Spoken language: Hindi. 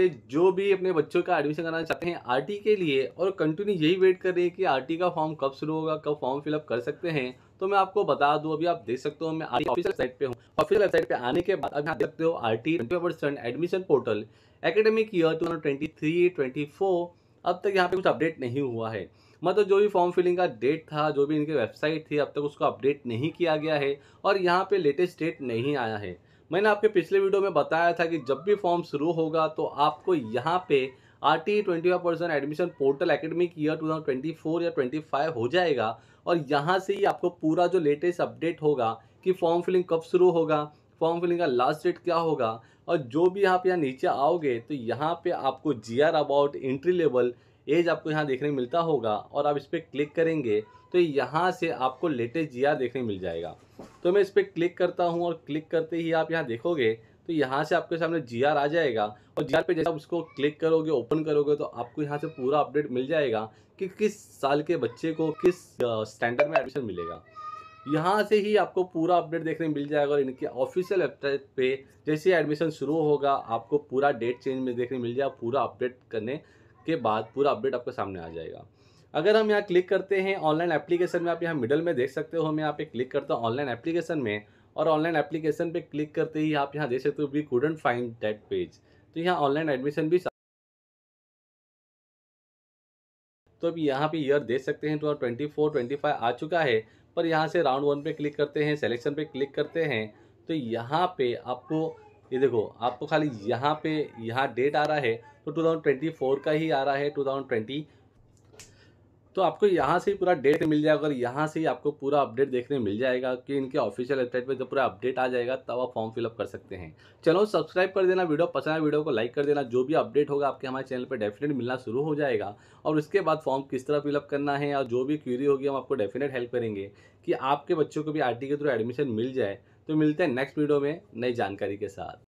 जो भी अपने बच्चों का एडमिशन कराना चाहते हैं आरटी के लिए और कंटिन्यू यही वेट कर रहे हैं कि आरटी का फॉर्म कब शुरू होगा कब फॉर्म फिलअप कर सकते हैं तो मैं आपको बता दूं अभी आप देख सकते हो मैं आरटी ऑफिशियल वेबसाइट पे हूँ ऑफिशियल वेबसाइट पे आने के बाद आप देख सकते हो RT twenty admission portal academic year two twenty three twenty four अब तक यहाँ पे कुछ अपडेट नहीं हुआ है मतलब जो भी फॉर्म फिलिंग का डेट था जो भी इनके वेबसाइट थी अब तक उसको अपडेट नहीं किया गया है और यहाँ पे लेटेस्ट डेट नहीं आया है मैंने आपके पिछले वीडियो में बताया था कि जब भी फॉर्म शुरू होगा तो आपको यहाँ पे R T twenty five percent admission portal academic year two thousand twenty four या ट्वेंटी फाइव हो जाएगा और यहाँ से ही आपको पूरा जो लेटेस्ट अपडेट होगा कि फॉर्म फिलिंग कब शुरू होगा फॉर्म फिलिंग का लास्ट डेट क्या होगा और जो भी आप यहाँ नीचे आओगे तो यहाँ पे आपको G R about entry level age आपको यहाँ देखने मिलता होगा और आप इस पर क्लिक करेंगे तो यहाँ से आपको लेटेस्ट जी आर देखने मिल जाएगा तो मैं इस पर क्लिक करता हूँ और क्लिक करते ही आप यहाँ देखोगे तो यहाँ से आपके सामने जी आर आ जाएगा और जी आर पे जैसे आप उसको क्लिक करोगे ओपन करोगे तो आपको यहाँ से पूरा अपडेट मिल जाएगा कि किस साल के बच्चे को किस स्टैंडर्ड में एडमिशन मिलेगा यहाँ से ही आपको पूरा अपडेट देखने मिल जाएगा और इनके ऑफिशियल वेबसाइट पे जैसे एडमिशन शुरू होगा आपको पूरा डेट चेंज में देखने मिल जाएगा पूरा अपडेट करने के बाद पूरा अपडेट आपके सामने आ जाएगा अगर हम यहाँ क्लिक करते हैं ऑनलाइन एप्लीकेशन में आप यहाँ मिडल में देख सकते हो मैं यहाँ पे क्लिक करता हूँ ऑनलाइन एप्लीकेशन में और ऑनलाइन एप्लीकेशन पे क्लिक करते ही आप यहाँ देख सकते हो we couldn't find that page तो यहाँ ऑनलाइन एडमिशन भी तो अभी यहाँ पे ईयर देख सकते हैं तो ट्वेंटी फोर ट्वेंटी फाइव आ चुका है पर यहाँ से राउंड वन पे क्लिक करते हैं सेलेक्शन पे क्लिक करते हैं तो यहाँ पे आपको ये देखो आपको खाली यहाँ पे यहाँ डेट आ रहा है तो 2024 का ही आ रहा है ट्वेंटी तो आपको यहाँ से ही पूरा डेट मिल जाएगा और यहाँ से ही आपको पूरा अपडेट देखने मिल जाएगा कि इनके ऑफिशियल वेबसाइट पे जब पूरा अपडेट आ जाएगा तब आप फॉर्म फिलअप कर सकते हैं चलो सब्सक्राइब कर देना वीडियो पसंद आए वीडियो को लाइक कर देना जो भी अपडेट होगा आपके हमारे चैनल पर डेफिनेट मिलना शुरू हो जाएगा और उसके बाद फॉर्म किस तरह फिलअप करना है और जो भी क्यूरी होगी हम आपको डेफिनेट हेल्प करेंगे कि आपके बच्चों को भी आर के थ्रू एडमिशन मिल जाए तो मिलते हैं नेक्स्ट वीडियो में नई जानकारी के साथ